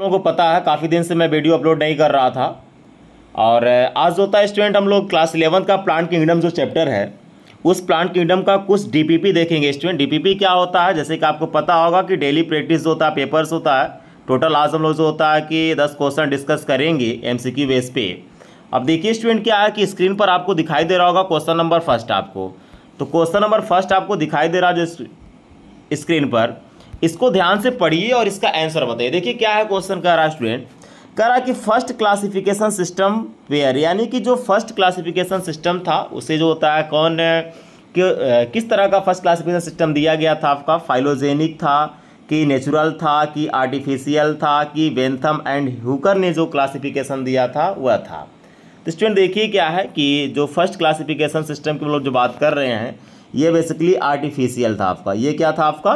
लोगों को पता है काफ़ी दिन से मैं वीडियो अपलोड नहीं कर रहा था और आज होता है स्टूडेंट हम लोग क्लास इलेवंथ का प्लांट किंगडम जो चैप्टर है उस प्लांट किंगडम का कुछ डीपीपी देखेंगे स्टूडेंट डीपीपी क्या होता है जैसे कि आपको पता होगा कि डेली प्रैक्टिस जो होता है पेपर्स होता है टोटल आज हम लोग जो होता है कि दस क्वेश्चन डिस्कस करेंगे एम सी क्यू बेस पे अब देखिए स्टूडेंट क्या है कि स्क्रीन पर आपको दिखाई दे रहा होगा क्वेश्चन नंबर फर्स्ट आपको तो क्वेश्चन नंबर फर्स्ट आपको दिखाई दे रहा है जो स्क्रीन पर इसको ध्यान से पढ़िए और इसका आंसर बताइए देखिए क्या है क्वेश्चन कह रहा स्टूडेंट कह रहा कि फर्स्ट क्लासिफिकेशन सिस्टम वेयर यानी कि जो फर्स्ट क्लासिफिकेशन सिस्टम था उसे जो होता है कौन कि, किस तरह का फर्स्ट क्लासिफिकेशन सिस्टम दिया गया था आपका फाइलोजेनिक था कि नेचुरल था कि आर्टिफिशियल था कि बेंथम एंड हुकर ने जो क्लासिफिकेशन दिया था वह था तो स्टूडेंट देखिए क्या है कि जो फर्स्ट क्लासिफिकेशन सिस्टम की हम लोग जो बात कर रहे हैं ये बेसिकली आर्टिफिशियल था आपका ये क्या था आपका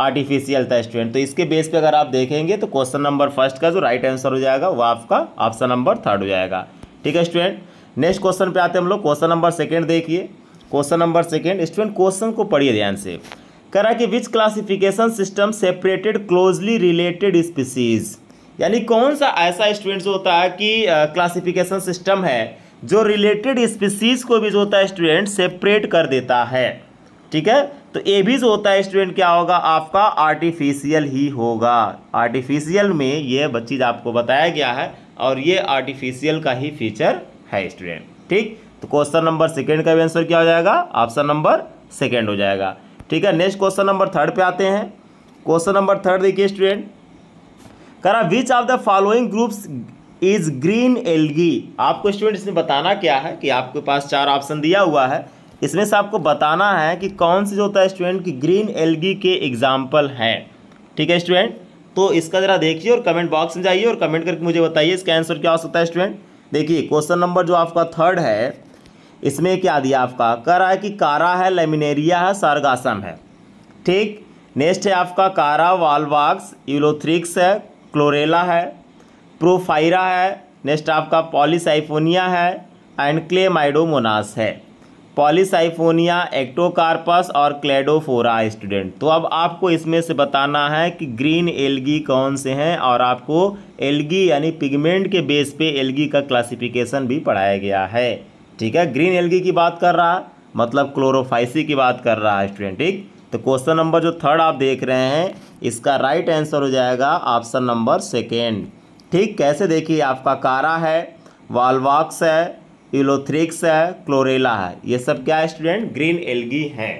आर्टिफिशियल था स्टूडेंट तो इसके बेस पे अगर आप देखेंगे तो क्वेश्चन नंबर फर्स्ट का जो राइट आंसर हो जाएगा वो आपका ऑप्शन नंबर थर्ड हो जाएगा ठीक है स्टूडेंट नेक्स्ट क्वेश्चन पे आते हैं हम लोग क्वेश्चन नंबर सेकेंड देखिए question number second student question को पढ़िए ध्यान से करा कि which classification system separated closely related species यानी कौन सा ऐसा स्टूडेंट होता है कि क्लासिफिकेशन सिस्टम है जो रिलेटेड स्पीसीज को भी जो होता है स्टूडेंट सेपरेट कर देता है ठीक है तो ए भी जो होता है स्टूडेंट क्या होगा आपका आर्टिफिशियल ही होगा आर्टिफिशियल में ये चीज़ आपको बताया गया है और ये आर्टिफिशियल का ही फीचर है स्टूडेंट ठीक तो क्वेश्चन नंबर सेकेंड का भी आंसर क्या हो जाएगा ऑप्शन नंबर सेकेंड हो जाएगा ठीक है नेक्स्ट क्वेश्चन नंबर थर्ड पे आते हैं क्वेश्चन नंबर थर्ड देखिए स्टूडेंट करा which of the following groups is green algae आपको स्टूडेंट इसमें बताना क्या है कि आपके पास चार ऑप्शन दिया हुआ है इसमें से आपको बताना है कि कौन से जो होता है स्टूडेंट की ग्रीन एलगी के एग्जाम्पल हैं ठीक है स्टूडेंट तो इसका ज़रा देखिए और कमेंट बॉक्स में जाइए और कमेंट करके मुझे बताइए इसका आंसर क्या हो सकता है स्टूडेंट देखिए क्वेश्चन नंबर जो आपका थर्ड है इसमें क्या दिया आपका कह रहा है कि कारा है लेमिनेरिया है सारगासम है ठीक नेक्स्ट है आपका कारा वालवाक्स यूलोथ्रिक्स है क्लोरेला है प्रोफाइरा है नेक्स्ट आपका पॉलीसाइफोनिया है एंड क्लेमाइडोमोनास है पॉलीसाइफोनिया एक्टोकार्पस और क्लेडोफोरा स्टूडेंट तो अब आपको इसमें से बताना है कि ग्रीन एलगी कौन से हैं और आपको एलगी यानी पिगमेंट के बेस पे एलगी का क्लासिफिकेशन भी पढ़ाया गया है ठीक है ग्रीन एलगी की बात कर रहा मतलब क्लोरोफाइसी की बात कर रहा है स्टूडेंट ठीक तो क्वेश्चन नंबर जो थर्ड आप देख रहे हैं इसका राइट आंसर हो जाएगा ऑप्शन नंबर सेकेंड ठीक कैसे देखिए आपका कारा है वालवाक्स है इलोथ्रिक्स है क्लोरेला है ये सब क्या है स्टूडेंट ग्रीन एलगी है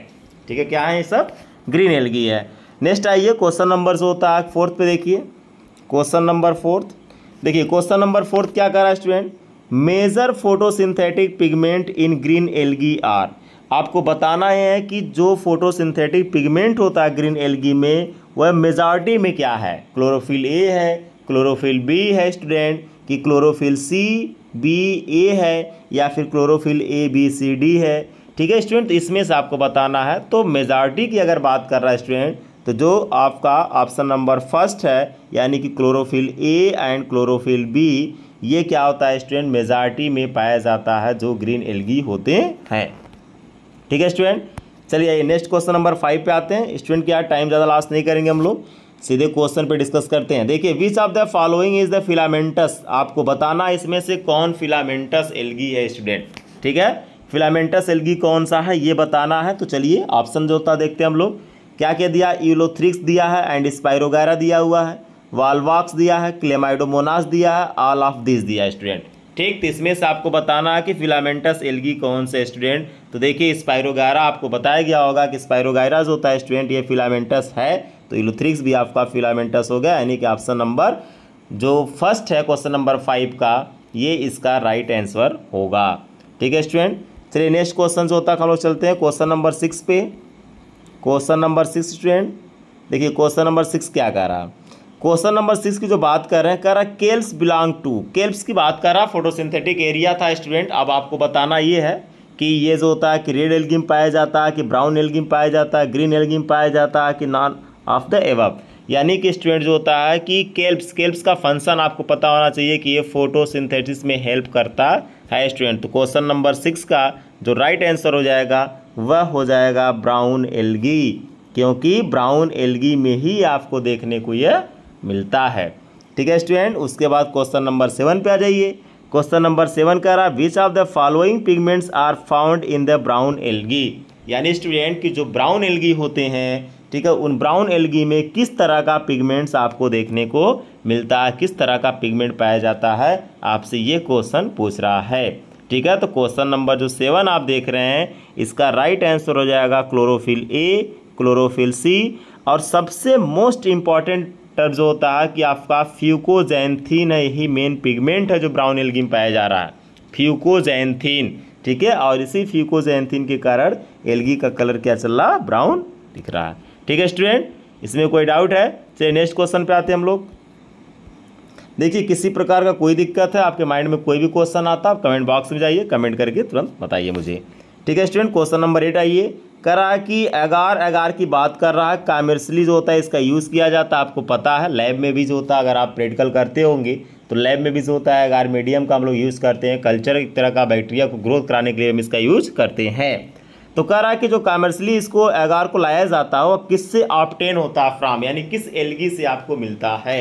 ठीक है क्या है ये सब ग्रीन एलगी है नेक्स्ट आइए क्वेश्चन नंबर जो होता है फोर्थ पे देखिए क्वेश्चन नंबर फोर्थ देखिए क्वेश्चन नंबर फोर्थ क्या कर रहा है student major photosynthetic pigment in green algae are आपको बताना है कि जो फोटोसिंथेटिक पिगमेंट होता है ग्रीन एलगी में वह मेजॉरिटी में क्या है क्लोरोफिल ए है क्लोरोफिल बी है स्टूडेंट कि क्लोरोफिल सी बी ए है या फिर chlorophyll A B C D है ठीक है स्टूडेंट इसमें से आपको बताना है तो मेजॉरिटी की अगर बात कर रहा है स्टूडेंट तो जो आपका ऑप्शन नंबर फर्स्ट है यानी कि chlorophyll A and chlorophyll B ये क्या होता है स्टूडेंट मेजॉरिटी में पाया जाता है जो ग्रीन एलगी होते हैं ठीक है स्टूडेंट चलिए नेक्स्ट क्वेश्चन नंबर फाइव पे आते हैं स्टूडेंट क्या टाइम ज़्यादा लास्ट नहीं करेंगे हम लोग सीधे क्वेश्चन पे डिस्कस करते हैं देखिए which of the following is the filamentous आपको बताना इसमें से कौन फिलामेंटस एलगी है स्टूडेंट ठीक है फिलामेंटस एलगी कौन सा है ये बताना है तो चलिए ऑप्शन जो होता देखते हैं हम लोग क्या क्या दिया यूलोथ्रिक्स दिया है एंड स्पायरोगैरा दिया हुआ है वालवाक्स दिया है क्लेमाइडोमोनास दिया है ऑल ऑफ दिस दिया है स्टूडेंट ठीक तो इसमें से आपको बताना है कि फिलामेंटस एलगी कौन से स्टूडेंट तो देखिए स्पायरोगैरा आपको बताया गया होगा कि स्पायरोगैरा जो होता है स्टूडेंट ये फिलामेंटस है तो इलेक्ट्रिक्स भी आपका फिलामेंटस हो गया यानी कि ऑप्शन नंबर जो फर्स्ट है क्वेश्चन नंबर फाइव का ये इसका राइट आंसर होगा ठीक है स्टूडेंट चलिए नेक्स्ट क्वेश्चन जो होता है हम लोग चलते हैं क्वेश्चन नंबर सिक्स पे क्वेश्चन नंबर सिक्स स्टूडेंट देखिए क्वेश्चन नंबर सिक्स क्या कह रहा क्वेश्चन नंबर सिक्स की जो बात कर रहे हैं कह रहा केल्स बिलोंग टू केल्प्स की बात कर रहा फोटोसिंथेटिक एरिया था स्टूडेंट अब आपको बताना ये है कि ये जो होता है कि रेड एलगिम पाया जाता है कि ब्राउन एलगिम पाया जाता है ग्रीन एलगिम पाया जाता है कि नॉन ऑफ द एवब यानी कि स्टूडेंट जो होता है कि केल्प्स केल्प्स का फंक्शन आपको पता होना चाहिए कि ये फोटोसिंथेसिस में हेल्प करता है स्टूडेंट तो क्वेश्चन नंबर सिक्स का जो राइट right आंसर हो जाएगा वह हो जाएगा ब्राउन एलगी क्योंकि ब्राउन एलगी में ही आपको देखने को यह मिलता है ठीक है स्टूडेंट उसके बाद क्वेश्चन नंबर सेवन पे आ जाइए क्वेश्चन नंबर सेवन कह रहा है which of the following pigments are found in the brown algae यानी स्टूडेंट की जो ब्राउन एलगी होते हैं ठीक है उन ब्राउन एलगी में किस तरह का पिगमेंट्स आपको देखने को मिलता है किस तरह का पिगमेंट पाया जाता है आपसे ये क्वेश्चन पूछ रहा है ठीक है तो क्वेश्चन नंबर जो सेवन आप देख रहे हैं इसका राइट आंसर हो जाएगा क्लोरोफिल ए क्लोरोफिल सी और सबसे मोस्ट इम्पॉर्टेंट टर्म जो होता है कि आपका फ्यूकोजैनथीन है यही मेन पिगमेंट है जो ब्राउन एलगी में पाया जा रहा है फ्यूकोजैनथीन ठीक है और इसी फ्यूकोजैनथीन के कारण एलगी का कलर क्या चल रहा ब्राउन दिख रहा है ठीक है स्टूडेंट इसमें कोई डाउट है चलिए नेक्स्ट क्वेश्चन पे आते हैं हम लोग देखिए किसी प्रकार का कोई दिक्कत है आपके माइंड में कोई भी क्वेश्चन आता है आप कमेंट बॉक्स में जाइए कमेंट करके तुरंत बताइए मुझे ठीक है स्टूडेंट क्वेश्चन नंबर एट आइए कर रहा है कि एगार एगार की बात कर रहा है कामर्शली जो होता है इसका यूज़ किया जाता है आपको पता है लैब में भी जो होता है अगर आप प्रैक्टिकल करते होंगे तो लैब में भी जो होता है एगार मीडियम का हम लोग यूज़ करते हैं कल्चर एक तरह का बैक्टीरिया को ग्रोथ कराने के लिए हम इसका यूज करते हैं तो कह रहा है कि जो कमर्शली इसको एगार को लाया जाता है हो किससे ऑप्टेन होता है फ्राम यानी किस एलगी से आपको मिलता है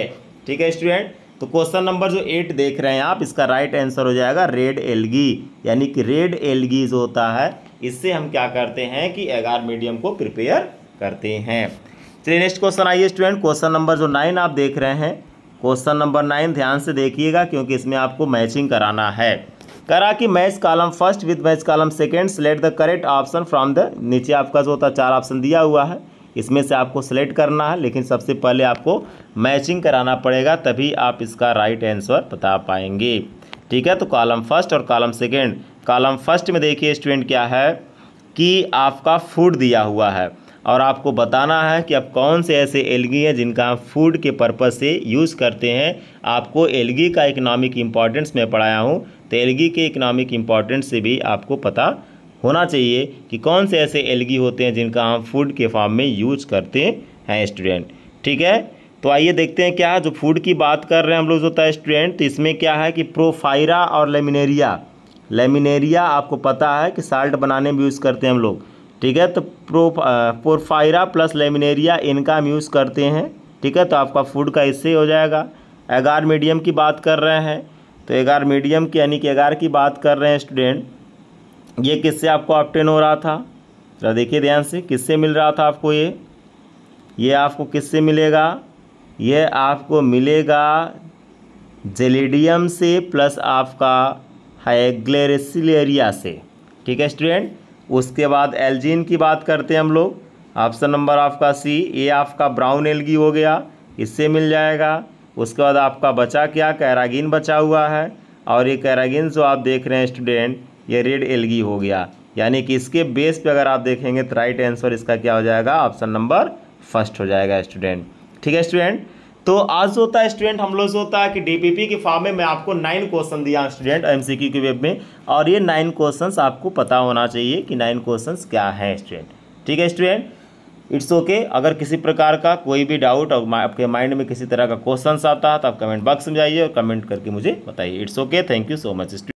ठीक है स्टूडेंट तो क्वेश्चन नंबर जो एट देख रहे हैं आप इसका राइट आंसर हो जाएगा रेड एलगी यानी कि रेड एलगी जो होता है इससे हम क्या करते हैं कि एगार मीडियम को प्रिपेयर करते हैं चलिए नेक्स्ट क्वेश्चन आइए स्टूडेंट क्वेश्चन नंबर जो नाइन आप देख रहे हैं क्वेश्चन नंबर नाइन ध्यान से देखिएगा क्योंकि इसमें आपको मैचिंग कराना है करा कि match column first with match column second select the correct option from the नीचे आपका जो होता है चार ऑप्शन दिया हुआ है इसमें से आपको सेलेक्ट करना है लेकिन सबसे पहले आपको मैचिंग कराना पड़ेगा तभी आप इसका राइट आंसर बता पाएंगे ठीक है तो कॉलम फर्स्ट और कॉलम सेकेंड कॉलम फर्स्ट में देखिए स्टूडेंट क्या है कि आपका फूड दिया हुआ है और आपको बताना है कि आप कौन से ऐसे एलगी हैं जिनका आप फूड के पर्पज़ से यूज़ करते हैं आपको एलगी का इकनॉमिक इम्पॉर्टेंस मैं पढ़ाया हूँ तो एलगी के इकनॉमिक इम्पॉर्टेंस से भी आपको पता होना चाहिए कि कौन से ऐसे एलगी होते हैं जिनका हम फूड के फॉर्म में यूज करते हैं स्टूडेंट ठीक है तो आइए देखते हैं क्या जो फूड की बात कर रहे हैं हम लोग जो था स्टूडेंट तो इसमें क्या है कि प्रोफाइरा और लेमिनेरिया लेमिनेरिया आपको पता है कि साल्ट बनाने में यूज़ करते हैं हम लोग ठीक है तो प्रो पोरफायरा प्लस लेमिनेरिया इनका हम यूज़ करते हैं ठीक है तो आपका फूड का इससे हो जाएगा एगार मीडियम की बात कर रहे हैं तो एगार मीडियम की यानी कि एगार की बात कर रहे हैं स्टूडेंट ये किससे आपको ऑप्टेन हो रहा था जरा देखिए ध्यान से किससे मिल रहा था आपको ये ये आपको किससे मिलेगा ये आपको मिलेगा जेलेडियम से प्लस आपका है से ठीक है स्टूडेंट उसके बाद एल्जीन की बात करते हैं हम लोग ऑप्शन नंबर आपका सी ए आपका ब्राउन एलगी हो गया इससे मिल जाएगा उसके बाद आपका बचा क्या कैरागिन बचा हुआ है और ये कैरागिन जो आप देख रहे हैं स्टूडेंट ये रेड एलगी हो गया यानी कि इसके बेस पे अगर आप देखेंगे तो राइट आंसर इसका क्या हो जाएगा ऑप्शन नंबर फर्स्ट हो जाएगा स्टूडेंट ठीक है स्टूडेंट तो आज जो होता है स्टूडेंट हम लोग जो होता है कि डीपीपी के फॉर्म में मैं आपको नाइन क्वेश्चन दिया स्टूडेंट एमसीक्यू के वेब में और ये नाइन क्वेश्चंस आपको पता होना चाहिए कि नाइन क्वेश्चंस क्या है स्टूडेंट ठीक है स्टूडेंट इट्स ओके okay, अगर किसी प्रकार का कोई भी डाउट और आपके माइंड में किसी तरह का क्वेश्चन आता है तो आप कमेंट बॉक्स में जाइए और कमेंट करके मुझे बताइए it's okay thank you so much